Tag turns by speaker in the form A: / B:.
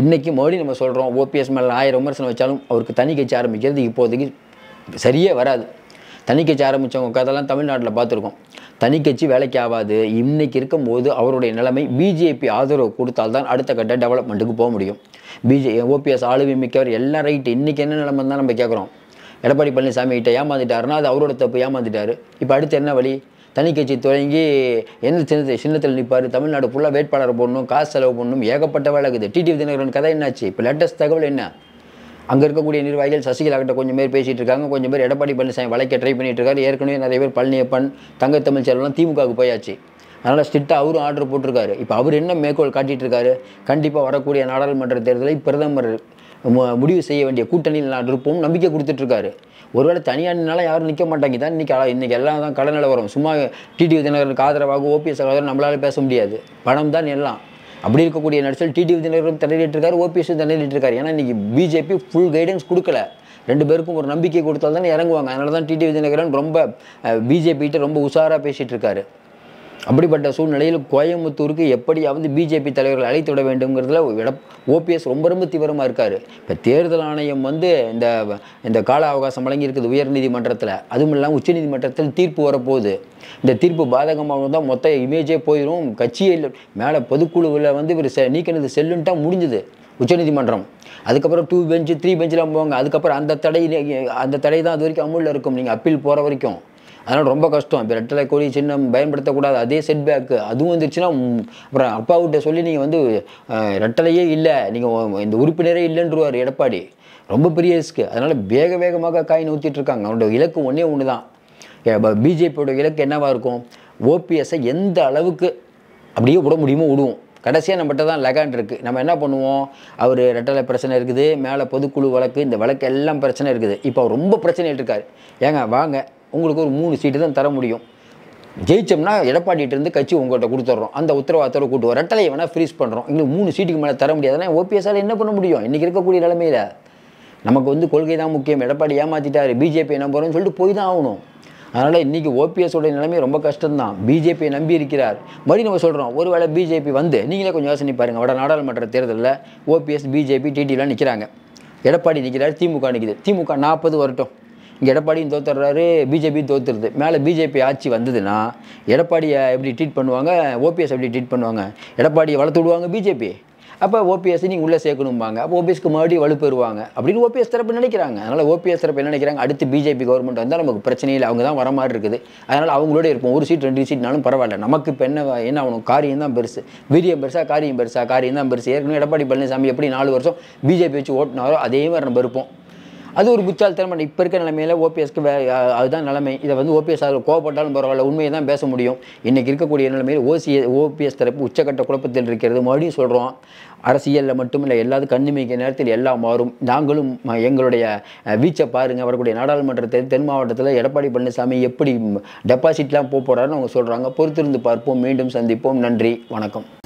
A: இன்றைக்கி மறுபடியும் நம்ம சொல்கிறோம் ஓபிஎஸ் மேலே ஆயிரம் விமர்சனம் வச்சாலும் அவருக்கு தனி கட்சி ஆரம்பிக்கிறது இப்போதைக்கு சரியே வராது தனி கட்சி ஆரம்பித்தவங்க கதெல்லாம் தமிழ்நாட்டில் பார்த்துருக்கோம் தனி கட்சி வேலைக்கு ஆகாது இன்றைக்கி இருக்கும்போது அவருடைய நிலைமை பிஜேபி ஆதரவு கொடுத்தால்தான் அடுத்த கட்ட டெவலப்மெண்ட்டுக்கு போக முடியும் பிஜே ஓபிஎஸ் ஆளுமை மிக்கவர் எல்லாம் ரைட்டு இன்றைக்கி என்ன நிலைமை தான் நம்ம கேட்குறோம் எடப்பாடி பழனிசாமி கிட்ட ஏமாந்துட்டாருன்னா அது அவரோட தப்பு ஏமாந்துட்டார் இப்போ அடுத்து என்ன வழி தனி கட்சி தொடங்கி என்ன சின்னத்தை சின்னத்தில் நிற்பார் தமிழ்நாடு ஃபுல்லாக வேட்பாளர் போடணும் காசு செலவு பண்ணணும் ஏகப்பட்ட வேலை இருக்குது டிடிவி தினகரன் கதை என்னாச்சு இப்போ லேட்டஸ்ட் தகவல் என்ன அங்கே இருக்கக்கூடிய நிர்வாகிகள் சசிகலா கிட்ட கொஞ்சம் பேர் பேசிகிட்டு இருக்காங்க கொஞ்சம் பேர் எடப்பாடி பழனிசாமி வளைக்க ட்ரை பண்ணிட்டு இருக்காரு ஏற்கனவே நிறைய பேர் பழனியப்பன் தங்க தமிழ்ச்செல்வம் திமுகவுக்கு போயாச்சு அதனால் ஸ்ட்ரிக்டாக அவரும் ஆர்டர் போட்டிருக்காரு இப்போ அவர் என்ன மேற்கோள் காட்டிகிட்டு இருக்காரு கண்டிப்பாக வரக்கூடிய நாடாளுமன்ற தேர்தலை பிரதமர் முடிவு செய்ய வேண்டிய கூட்டணியில் நான் இருப்போம் நம்பிக்கை கொடுத்துட்ருக்காரு ஒருவேளை தனியானால யாரும் நிற்க மாட்டாங்க தான் இன்றைக்கி இன்றைக்கி எல்லாம் தான் கடனில் வரும் சும்மா டிடி தினகரனுக்கு ஆதரவாக ஓபிஎஸ் ஆதரவாக நம்மளால் பேச முடியாது பணம் தான் எல்லாம் அப்படி இருக்கக்கூடிய நடிச்சல் டிடி தினகரும் தண்ணிட்டு ஓபிஎஸ் தண்ணிட்டு ஏன்னா இன்றைக்கி பிஜேபி ஃபுல் கைடன்ஸ் கொடுக்கல ரெண்டு பேருக்கும் ஒரு நம்பிக்கை கொடுத்தால் தானே இறங்குவாங்க அதனால தான் டிடி விஜயநகரன் ரொம்ப பிஜேபிகிட்ட ரொம்ப உஷாராக பேசிகிட்டு இருக்காரு அப்படிப்பட்ட சூழ்நிலையில் கோயம்புத்தூருக்கு எப்படியாவது பிஜேபி தலைவர்கள் அழைத்து விட வேண்டும்ங்கிறதுல ஓபிஎஸ் ரொம்ப ரொம்ப தீவிரமாக இருக்கார் இப்போ தேர்தல் ஆணையம் வந்து இந்த இந்த கால அவகாசம் வழங்கியிருக்குது உயர்நீதிமன்றத்தில் அதுவும் இல்லாமல் உச்சநீதிமன்றத்தில் தீர்ப்பு வரப்போகுது இந்த தீர்ப்பு பாதகமாக தான் மொத்த இமேஜே போயிடும் கட்சியே மேலே பொதுக்குழுவில் வந்து இவர் செ நீக்கினது செல்லுன்ட்டா முடிஞ்சுது உச்சநீதிமன்றம் அதுக்கப்புறம் டூ பெஞ்சு த்ரீ பெஞ்செலாம் போவாங்க அதுக்கப்புறம் அந்த தடை அந்த தடை தான் அது வரைக்கும் அமுலில் இருக்கும் நீங்கள் அப்பீல் போகிற வரைக்கும் அதனால் ரொம்ப கஷ்டம் இப்போ ரெட்டலை கோழி சின்ன பயன்படுத்தக்கூடாது அதே பேக்கு அதுவும் வந்துச்சுன்னா அப்புறம் அப்பாவுகிட்ட சொல்லி நீங்கள் வந்து ரெட்டலையே இல்லை நீங்கள் இந்த உறுப்பினரே இல்லைன்றவார் எடப்பாடி ரொம்ப பெரிய ரிஸ்க்கு அதனால் வேக வேகமாக காய் நூற்றிட்டு இருக்காங்க அவனோட இலக்கு ஒன்றே ஒன்று தான் பிஜேபியோட இலக்கு என்னவாக இருக்கும் ஓபிஎஸ்ஸை எந்த அளவுக்கு அப்படியே விட முடியுமோ விடுவோம் கடைசியாக நம்மகிட்ட தான் லெகாண்ட் இருக்குது நம்ம என்ன பண்ணுவோம் அவர் ரெட்டலை பிரச்சனை இருக்குது மேலே பொதுக்குழு வழக்கு இந்த வழக்கு எல்லாம் பிரச்சனை இருக்குது இப்போ ரொம்ப பிரச்சனை இருக்கார் ஏங்க வாங்க உங்களுக்கு ஒரு மூணு சீட்டு தான் தர முடியும் ஜெயிச்சோம்னா எடப்பாடிட்டிருந்து கட்சி உங்கள்கிட்ட கொடுத்துட்றோம் அந்த உத்தரவாதத்தோடு கூட்டு வரும் ரெட்டலையை வேணால் ஃப்ரீஸ் பண்ணுறோம் எங்களுக்கு மூணு சீட்டுக்கு மேலே தர முடியாதுனா ஓபிஎஸ்ஸால் என்ன பண்ண முடியும் இன்றைக்கி இருக்கக்கூடிய நிலமையில் நமக்கு வந்து கொள்கை தான் முக்கியம் எடப்பாடி ஏமாற்றிட்டார் பிஜேபி நம்புறோம்னு சொல்லிட்டு போய் தான் ஆகணும் அதனால் இன்றைக்கி ஓபிஎஸோட நிலைமை ரொம்ப கஷ்டம்தான் பிஜேபியை நம்பி இருக்கிறார் மறுபடியும் நம்ம சொல்கிறோம் வேளை பிஜேபி வந்து நீங்களே கொஞ்சம் யோசனை பாருங்கள் வட நாடாளுமன்ற தேர்தலில் ஓபிஎஸ் பிஜேபி டிடிலாம் நிற்கிறாங்க எடப்பாடி நிற்கிறார் திமுக நிற்கிது திமுக நாற்பது வரட்டும் எடப்பாடியும் தோத்துறாரு பிஜேபி தோற்றுறது மேலே பிஜேபி ஆட்சி வந்ததுன்னா எடப்பாடியை எப்படி ட்ரீட் பண்ணுவாங்க ஓபிஎஸ் எப்படி ட்ரீட் பண்ணுவாங்க எடப்பாடியை வளர்த்து விடுவாங்க பிஜேபி அப்போ ஓபிஎஸ் நீங்கள் உள்ளே சேர்க்கணும்பாங்க அப்போ ஓபிஎஸ்க்கு மறுபடியும் வலுப்பெறுவாங்க அப்படின்னு ஓபிஎஸ் தரப்பு நினைக்கிறாங்க அதனால் ஓபிஎஸ் தரப்பு என்ன நினைக்கிறாங்க அடுத்து பிஜேபி கவர்மெண்ட் வந்தால் நமக்கு பிரச்சனை இல்லை அவங்க தான் வர மாதிரி இருக்குது அதனால் அவங்களோட இருப்போம் ஒரு சீட் ரெண்டு சீட்னாலும் பரவாயில்ல நமக்கு இப்போ என்ன என்ன ஆகணும் காரியம் தான் பெருசு வீரியம் பெருசாக காரியம் பெருசாக காரியம் தான் பெருசு ஏற்கனவே எடப்பாடி பழனிசாமி எப்படி நாலு வருஷம் பிஜேபி வச்சு ஓட்டினாரோ அதே மாதிரி நம்ம இருப்போம் அது ஒரு புத்தாள்தனம் இப்போ இருக்க நிலைமையில ஓபிஎஸ்க்கு வே அதுதான் நிலைமை இதை வந்து ஓபிஎஸ் அதில் கோவப்பட்டாலும் பரவாயில்ல உண்மையை தான் பேச முடியும் இன்றைக்கி இருக்கக்கூடிய நிலைமையில் ஓசி ஓபிஎஸ் தரப்பு உச்சக்கட்ட குழப்பத்தில் இருக்கிறது மறுபடியும் சொல்கிறோம் அரசியலில் மட்டுமில்லை எல்லாத்துக்கும் கண்ணிமைக்க நேரத்தில் எல்லாம் மாறும் நாங்களும் எங்களுடைய வீச்சை பாருங்கள் வரக்கூடிய நாடாளுமன்றத்தில் தென் மாவட்டத்தில் எடப்பாடி பழனிசாமி எப்படி டெபாசிட்லாம் போக போகிறாருன்னு அவங்க சொல்கிறாங்க பொறுத்திருந்து பார்ப்போம் மீண்டும் சந்திப்போம் நன்றி வணக்கம்